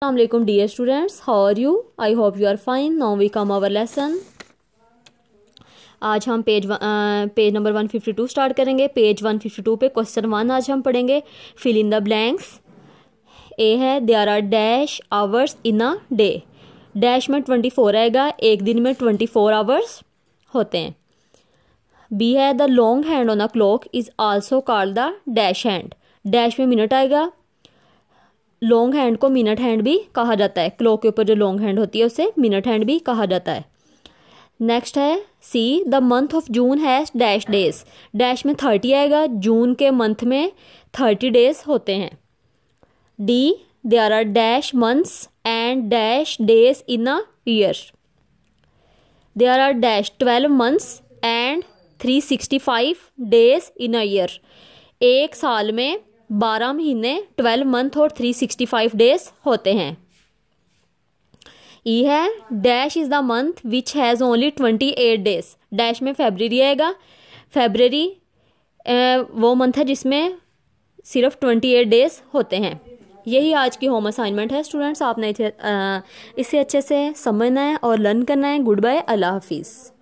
Assalamualaikum dear students how are you I hope you are fine now we come our lesson आज हम page page number 152 start करेंगे page 152 पे question one आज हम पढ़ेंगे fill in the blanks A है there are are dash hours in a day dash में 24 आएगा एक दिन में 24 फोर आवर्स होते हैं बी है the long hand on a clock is also called the dash hand dash में मिनट आएगा लॉन्ग हैंड को मिनट हैंड भी कहा जाता है क्लॉक के ऊपर जो लॉन्ग हैंड होती है उसे मिनट हैंड भी कहा जाता है नेक्स्ट है C the month of June has dash days dash में थर्टी आएगा जून के मंथ में थर्टी डेज होते हैं D there are are dash months and dash days in a year are are dash twelve months and three sixty five days in a year एक साल में बारह महीने ट्वेल्व मंथ और थ्री सिक्सटी फाइव डेज होते हैं E e है dash is the month which has only twenty eight days dash में फेबररी आएगा फेबररी वो मंथ है जिसमें सिर्फ ट्वेंटी एट डेज होते हैं यही आज की होम असाइनमेंट है स्टूडेंट्स आपने इसे अच्छे से समझना है और लर्न करना है गुड बाय अल्लाह हाफिज़